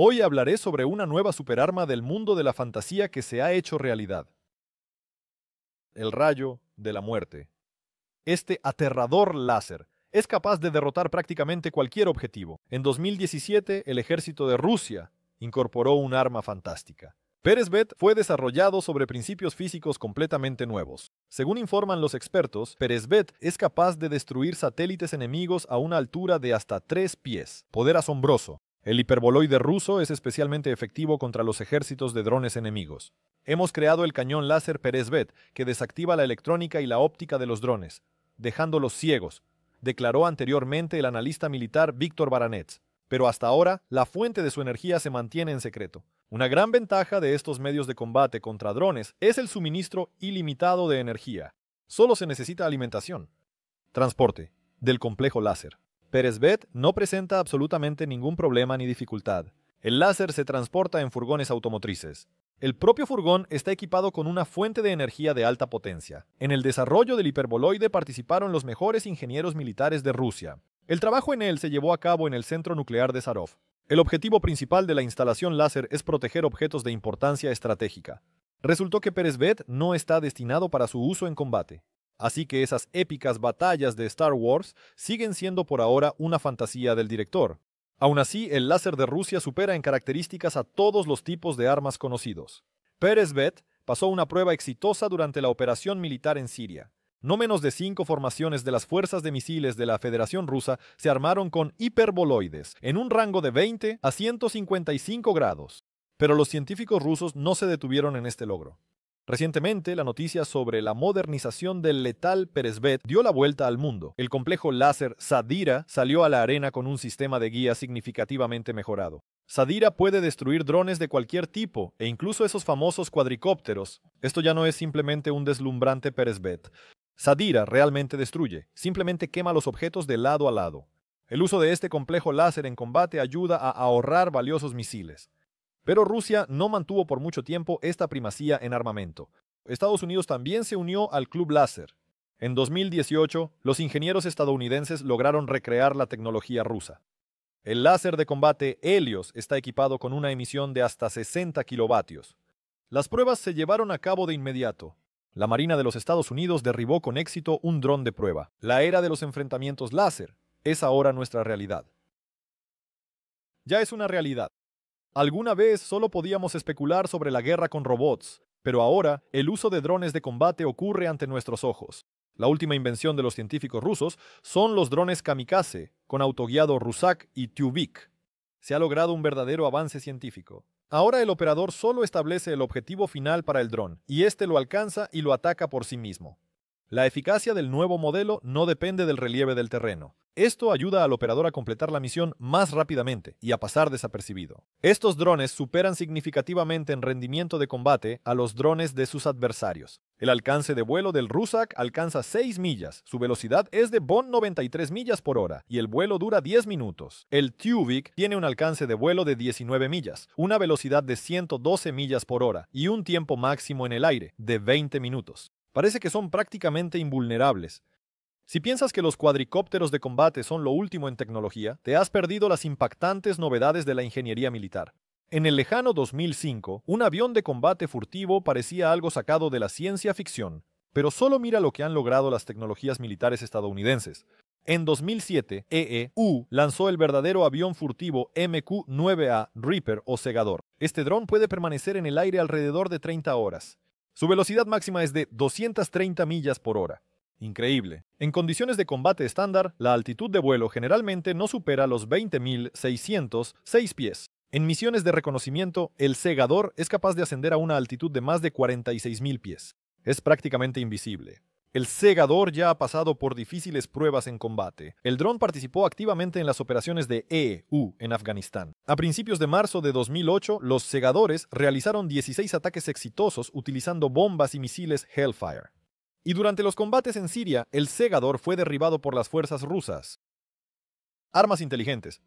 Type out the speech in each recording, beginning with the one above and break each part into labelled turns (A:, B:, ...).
A: Hoy hablaré sobre una nueva superarma del mundo de la fantasía que se ha hecho realidad. El rayo de la muerte. Este aterrador láser es capaz de derrotar prácticamente cualquier objetivo. En 2017, el ejército de Rusia incorporó un arma fantástica. Peresvet fue desarrollado sobre principios físicos completamente nuevos. Según informan los expertos, Peresvet es capaz de destruir satélites enemigos a una altura de hasta tres pies. Poder asombroso. El hiperboloide ruso es especialmente efectivo contra los ejércitos de drones enemigos. Hemos creado el cañón láser Bet, que desactiva la electrónica y la óptica de los drones, dejándolos ciegos, declaró anteriormente el analista militar Víctor Baranets. Pero hasta ahora, la fuente de su energía se mantiene en secreto. Una gran ventaja de estos medios de combate contra drones es el suministro ilimitado de energía. Solo se necesita alimentación. Transporte del complejo láser. Peresbet no presenta absolutamente ningún problema ni dificultad. El láser se transporta en furgones automotrices. El propio furgón está equipado con una fuente de energía de alta potencia. En el desarrollo del hiperboloide participaron los mejores ingenieros militares de Rusia. El trabajo en él se llevó a cabo en el centro nuclear de Sarov. El objetivo principal de la instalación láser es proteger objetos de importancia estratégica. Resultó que Peresbet no está destinado para su uso en combate. Así que esas épicas batallas de Star Wars siguen siendo por ahora una fantasía del director. Aún así, el láser de Rusia supera en características a todos los tipos de armas conocidos. Pérez Bet pasó una prueba exitosa durante la operación militar en Siria. No menos de cinco formaciones de las fuerzas de misiles de la Federación Rusa se armaron con hiperboloides, en un rango de 20 a 155 grados. Pero los científicos rusos no se detuvieron en este logro. Recientemente, la noticia sobre la modernización del letal Peresbet dio la vuelta al mundo. El complejo láser Sadira salió a la arena con un sistema de guía significativamente mejorado. Sadira puede destruir drones de cualquier tipo, e incluso esos famosos cuadricópteros. Esto ya no es simplemente un deslumbrante Peresbet. Sadira realmente destruye, simplemente quema los objetos de lado a lado. El uso de este complejo láser en combate ayuda a ahorrar valiosos misiles. Pero Rusia no mantuvo por mucho tiempo esta primacía en armamento. Estados Unidos también se unió al Club Láser. En 2018, los ingenieros estadounidenses lograron recrear la tecnología rusa. El láser de combate Helios está equipado con una emisión de hasta 60 kilovatios. Las pruebas se llevaron a cabo de inmediato. La Marina de los Estados Unidos derribó con éxito un dron de prueba. La era de los enfrentamientos láser es ahora nuestra realidad. Ya es una realidad. Alguna vez solo podíamos especular sobre la guerra con robots, pero ahora el uso de drones de combate ocurre ante nuestros ojos. La última invención de los científicos rusos son los drones kamikaze, con autoguiado Rusak y Tyubik. Se ha logrado un verdadero avance científico. Ahora el operador solo establece el objetivo final para el dron, y éste lo alcanza y lo ataca por sí mismo. La eficacia del nuevo modelo no depende del relieve del terreno, esto ayuda al operador a completar la misión más rápidamente y a pasar desapercibido. Estos drones superan significativamente en rendimiento de combate a los drones de sus adversarios. El alcance de vuelo del Rusak alcanza 6 millas, su velocidad es de Bond 93 millas por hora y el vuelo dura 10 minutos. El Tuvik tiene un alcance de vuelo de 19 millas, una velocidad de 112 millas por hora y un tiempo máximo en el aire de 20 minutos. Parece que son prácticamente invulnerables, si piensas que los cuadricópteros de combate son lo último en tecnología, te has perdido las impactantes novedades de la ingeniería militar. En el lejano 2005, un avión de combate furtivo parecía algo sacado de la ciencia ficción, pero solo mira lo que han logrado las tecnologías militares estadounidenses. En 2007, EEU lanzó el verdadero avión furtivo MQ-9A Reaper o Segador. Este dron puede permanecer en el aire alrededor de 30 horas. Su velocidad máxima es de 230 millas por hora. Increíble. En condiciones de combate estándar, la altitud de vuelo generalmente no supera los 20.606 pies. En misiones de reconocimiento, el segador es capaz de ascender a una altitud de más de 46.000 pies. Es prácticamente invisible. El segador ya ha pasado por difíciles pruebas en combate. El dron participó activamente en las operaciones de EU en Afganistán. A principios de marzo de 2008, los segadores realizaron 16 ataques exitosos utilizando bombas y misiles Hellfire y durante los combates en Siria el Segador fue derribado por las fuerzas rusas. Armas inteligentes.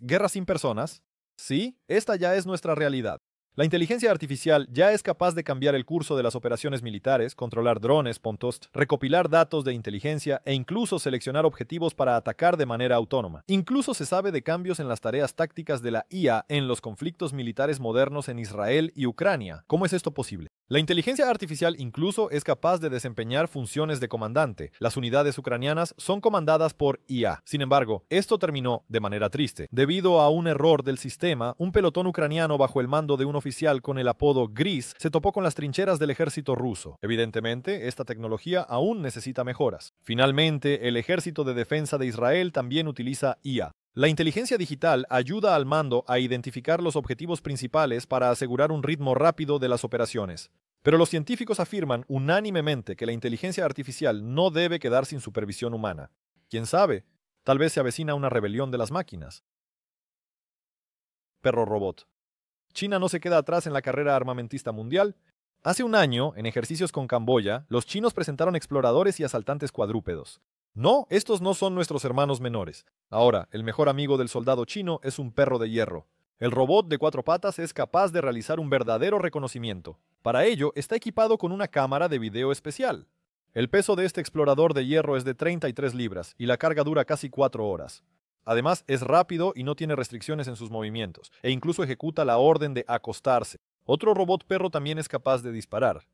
A: Guerra sin personas. Sí, esta ya es nuestra realidad. La inteligencia artificial ya es capaz de cambiar el curso de las operaciones militares, controlar drones, puntos, recopilar datos de inteligencia e incluso seleccionar objetivos para atacar de manera autónoma. Incluso se sabe de cambios en las tareas tácticas de la IA en los conflictos militares modernos en Israel y Ucrania. ¿Cómo es esto posible? La inteligencia artificial incluso es capaz de desempeñar funciones de comandante. Las unidades ucranianas son comandadas por IA. Sin embargo, esto terminó de manera triste. Debido a un error del sistema, un pelotón ucraniano bajo el mando de uno oficial con el apodo Gris se topó con las trincheras del ejército ruso. Evidentemente, esta tecnología aún necesita mejoras. Finalmente, el Ejército de Defensa de Israel también utiliza IA. La inteligencia digital ayuda al mando a identificar los objetivos principales para asegurar un ritmo rápido de las operaciones. Pero los científicos afirman unánimemente que la inteligencia artificial no debe quedar sin supervisión humana. ¿Quién sabe? Tal vez se avecina una rebelión de las máquinas. Perro robot. China no se queda atrás en la carrera armamentista mundial. Hace un año, en ejercicios con Camboya, los chinos presentaron exploradores y asaltantes cuadrúpedos. No, estos no son nuestros hermanos menores. Ahora, el mejor amigo del soldado chino es un perro de hierro. El robot de cuatro patas es capaz de realizar un verdadero reconocimiento. Para ello, está equipado con una cámara de video especial. El peso de este explorador de hierro es de 33 libras y la carga dura casi cuatro horas. Además, es rápido y no tiene restricciones en sus movimientos, e incluso ejecuta la orden de acostarse. Otro robot perro también es capaz de disparar.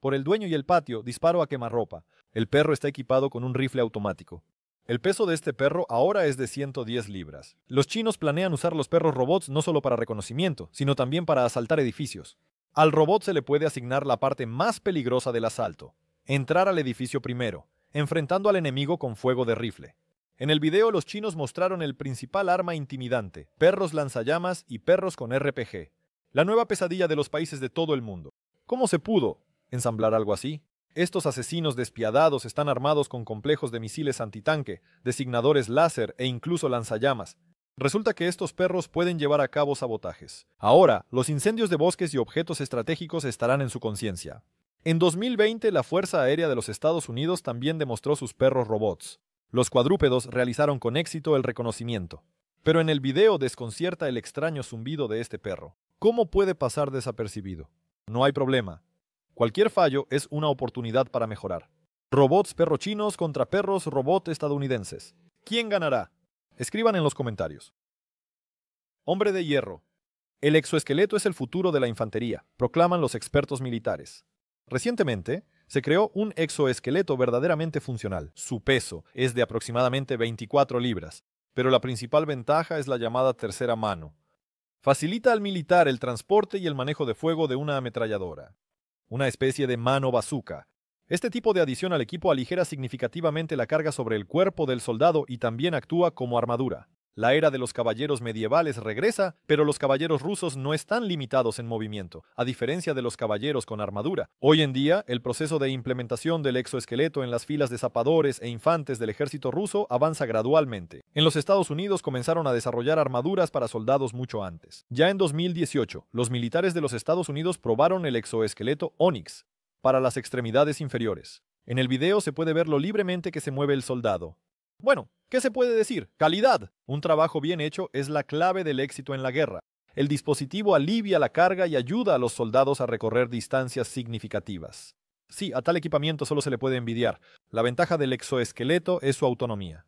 A: Por el dueño y el patio, disparo a quemarropa. El perro está equipado con un rifle automático. El peso de este perro ahora es de 110 libras. Los chinos planean usar los perros robots no solo para reconocimiento, sino también para asaltar edificios. Al robot se le puede asignar la parte más peligrosa del asalto, entrar al edificio primero, enfrentando al enemigo con fuego de rifle. En el video los chinos mostraron el principal arma intimidante, perros lanzallamas y perros con RPG. La nueva pesadilla de los países de todo el mundo. ¿Cómo se pudo ensamblar algo así? Estos asesinos despiadados están armados con complejos de misiles antitanque, designadores láser e incluso lanzallamas. Resulta que estos perros pueden llevar a cabo sabotajes. Ahora, los incendios de bosques y objetos estratégicos estarán en su conciencia. En 2020, la Fuerza Aérea de los Estados Unidos también demostró sus perros robots. Los cuadrúpedos realizaron con éxito el reconocimiento. Pero en el video desconcierta el extraño zumbido de este perro. ¿Cómo puede pasar desapercibido? No hay problema. Cualquier fallo es una oportunidad para mejorar. Robots perro chinos contra perros robot estadounidenses. ¿Quién ganará? Escriban en los comentarios. Hombre de hierro. El exoesqueleto es el futuro de la infantería, proclaman los expertos militares. Recientemente, se creó un exoesqueleto verdaderamente funcional. Su peso es de aproximadamente 24 libras, pero la principal ventaja es la llamada tercera mano. Facilita al militar el transporte y el manejo de fuego de una ametralladora. Una especie de mano bazooka. Este tipo de adición al equipo aligera significativamente la carga sobre el cuerpo del soldado y también actúa como armadura. La era de los caballeros medievales regresa, pero los caballeros rusos no están limitados en movimiento, a diferencia de los caballeros con armadura. Hoy en día, el proceso de implementación del exoesqueleto en las filas de zapadores e infantes del ejército ruso avanza gradualmente. En los Estados Unidos comenzaron a desarrollar armaduras para soldados mucho antes. Ya en 2018, los militares de los Estados Unidos probaron el exoesqueleto Onyx para las extremidades inferiores. En el video se puede ver lo libremente que se mueve el soldado, bueno, ¿qué se puede decir? Calidad. Un trabajo bien hecho es la clave del éxito en la guerra. El dispositivo alivia la carga y ayuda a los soldados a recorrer distancias significativas. Sí, a tal equipamiento solo se le puede envidiar. La ventaja del exoesqueleto es su autonomía.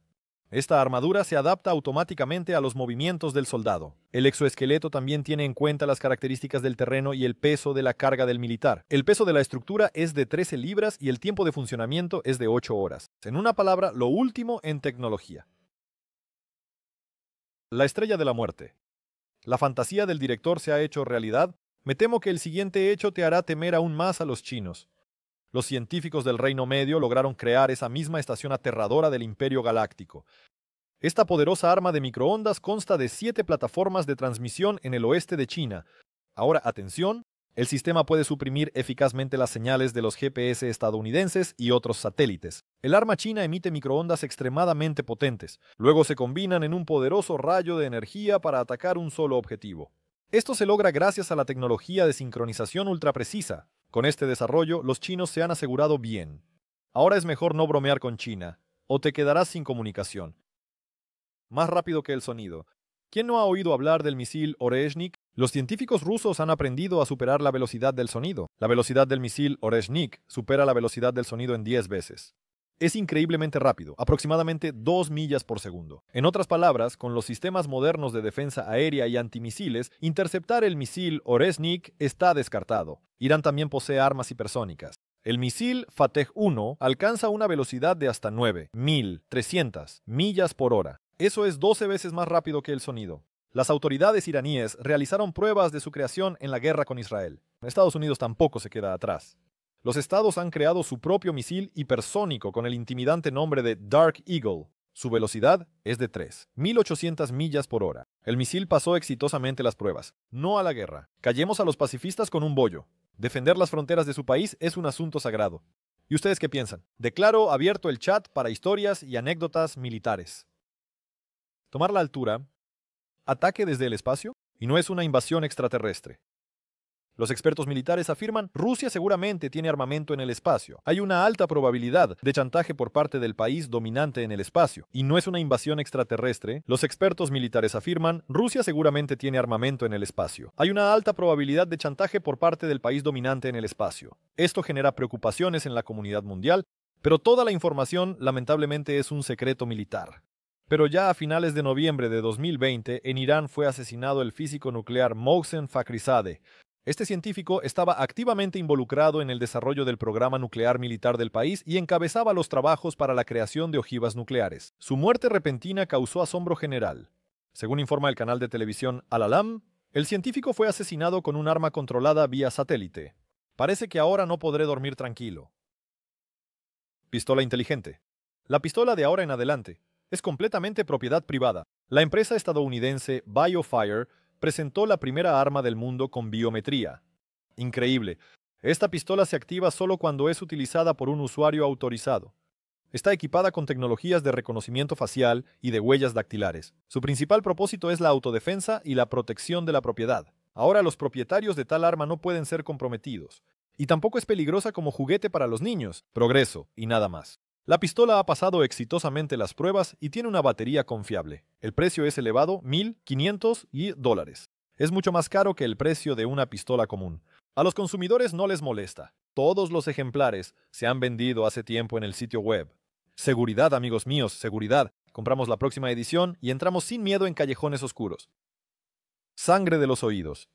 A: Esta armadura se adapta automáticamente a los movimientos del soldado. El exoesqueleto también tiene en cuenta las características del terreno y el peso de la carga del militar. El peso de la estructura es de 13 libras y el tiempo de funcionamiento es de 8 horas. En una palabra, lo último en tecnología. La estrella de la muerte. La fantasía del director se ha hecho realidad. Me temo que el siguiente hecho te hará temer aún más a los chinos. Los científicos del Reino Medio lograron crear esa misma estación aterradora del Imperio Galáctico. Esta poderosa arma de microondas consta de siete plataformas de transmisión en el oeste de China. Ahora, atención, el sistema puede suprimir eficazmente las señales de los GPS estadounidenses y otros satélites. El arma china emite microondas extremadamente potentes. Luego se combinan en un poderoso rayo de energía para atacar un solo objetivo. Esto se logra gracias a la tecnología de sincronización ultraprecisa, con este desarrollo, los chinos se han asegurado bien. Ahora es mejor no bromear con China, o te quedarás sin comunicación. Más rápido que el sonido. ¿Quién no ha oído hablar del misil Oreshnik? Los científicos rusos han aprendido a superar la velocidad del sonido. La velocidad del misil Oreshnik supera la velocidad del sonido en 10 veces es increíblemente rápido, aproximadamente 2 millas por segundo. En otras palabras, con los sistemas modernos de defensa aérea y antimisiles, interceptar el misil Oresnik está descartado. Irán también posee armas hipersónicas. El misil Fateh-1 alcanza una velocidad de hasta 9.300 millas por hora. Eso es 12 veces más rápido que el sonido. Las autoridades iraníes realizaron pruebas de su creación en la guerra con Israel. Estados Unidos tampoco se queda atrás los estados han creado su propio misil hipersónico con el intimidante nombre de Dark Eagle. Su velocidad es de 3.800 millas por hora. El misil pasó exitosamente las pruebas. No a la guerra. Callemos a los pacifistas con un bollo. Defender las fronteras de su país es un asunto sagrado. ¿Y ustedes qué piensan? Declaro abierto el chat para historias y anécdotas militares. Tomar la altura. Ataque desde el espacio. Y no es una invasión extraterrestre. Los expertos militares afirman, Rusia seguramente tiene armamento en el espacio. Hay una alta probabilidad de chantaje por parte del país dominante en el espacio. Y no es una invasión extraterrestre. Los expertos militares afirman, Rusia seguramente tiene armamento en el espacio. Hay una alta probabilidad de chantaje por parte del país dominante en el espacio. Esto genera preocupaciones en la comunidad mundial, pero toda la información lamentablemente es un secreto militar. Pero ya a finales de noviembre de 2020, en Irán fue asesinado el físico nuclear Mohsen Fakhrizadeh, este científico estaba activamente involucrado en el desarrollo del programa nuclear militar del país y encabezaba los trabajos para la creación de ojivas nucleares. Su muerte repentina causó asombro general. Según informa el canal de televisión Al-Alam, el científico fue asesinado con un arma controlada vía satélite. Parece que ahora no podré dormir tranquilo. Pistola inteligente. La pistola de ahora en adelante es completamente propiedad privada. La empresa estadounidense BioFire presentó la primera arma del mundo con biometría. Increíble. Esta pistola se activa solo cuando es utilizada por un usuario autorizado. Está equipada con tecnologías de reconocimiento facial y de huellas dactilares. Su principal propósito es la autodefensa y la protección de la propiedad. Ahora los propietarios de tal arma no pueden ser comprometidos. Y tampoco es peligrosa como juguete para los niños. Progreso, y nada más. La pistola ha pasado exitosamente las pruebas y tiene una batería confiable. El precio es elevado, 1.500 y dólares. Es mucho más caro que el precio de una pistola común. A los consumidores no les molesta. Todos los ejemplares se han vendido hace tiempo en el sitio web. Seguridad, amigos míos, seguridad. Compramos la próxima edición y entramos sin miedo en callejones oscuros. Sangre de los oídos.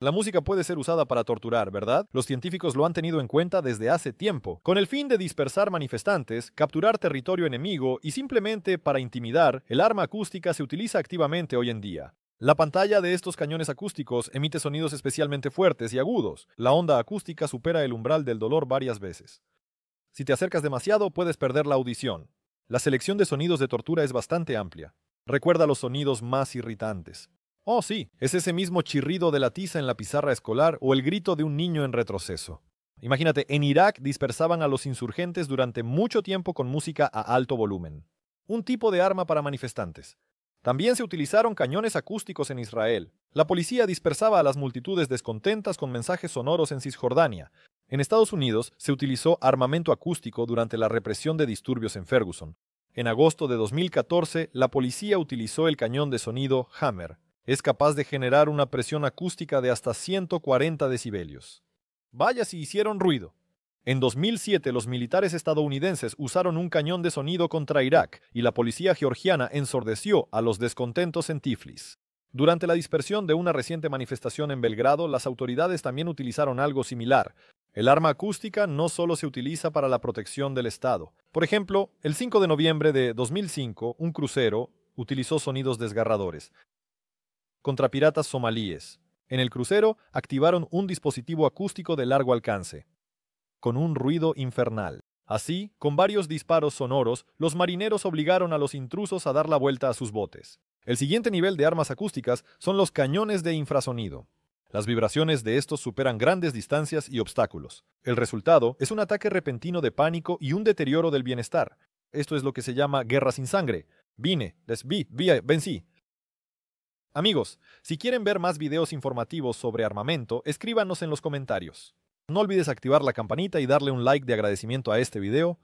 A: La música puede ser usada para torturar, ¿verdad? Los científicos lo han tenido en cuenta desde hace tiempo, con el fin de dispersar manifestantes, capturar territorio enemigo y simplemente para intimidar, el arma acústica se utiliza activamente hoy en día. La pantalla de estos cañones acústicos emite sonidos especialmente fuertes y agudos. La onda acústica supera el umbral del dolor varias veces. Si te acercas demasiado puedes perder la audición. La selección de sonidos de tortura es bastante amplia. Recuerda los sonidos más irritantes. Oh, sí, es ese mismo chirrido de la tiza en la pizarra escolar o el grito de un niño en retroceso. Imagínate, en Irak dispersaban a los insurgentes durante mucho tiempo con música a alto volumen. Un tipo de arma para manifestantes. También se utilizaron cañones acústicos en Israel. La policía dispersaba a las multitudes descontentas con mensajes sonoros en Cisjordania. En Estados Unidos se utilizó armamento acústico durante la represión de disturbios en Ferguson. En agosto de 2014, la policía utilizó el cañón de sonido Hammer, es capaz de generar una presión acústica de hasta 140 decibelios. Vaya si hicieron ruido. En 2007 los militares estadounidenses usaron un cañón de sonido contra Irak y la policía georgiana ensordeció a los descontentos en Tiflis. Durante la dispersión de una reciente manifestación en Belgrado, las autoridades también utilizaron algo similar. El arma acústica no solo se utiliza para la protección del Estado. Por ejemplo, el 5 de noviembre de 2005, un crucero utilizó sonidos desgarradores contra piratas somalíes. En el crucero activaron un dispositivo acústico de largo alcance, con un ruido infernal. Así, con varios disparos sonoros, los marineros obligaron a los intrusos a dar la vuelta a sus botes. El siguiente nivel de armas acústicas son los cañones de infrasonido. Las vibraciones de estos superan grandes distancias y obstáculos. El resultado es un ataque repentino de pánico y un deterioro del bienestar. Esto es lo que se llama guerra sin sangre. Vine, les vi, vencí. Amigos, si quieren ver más videos informativos sobre armamento, escríbanos en los comentarios. No olvides activar la campanita y darle un like de agradecimiento a este video.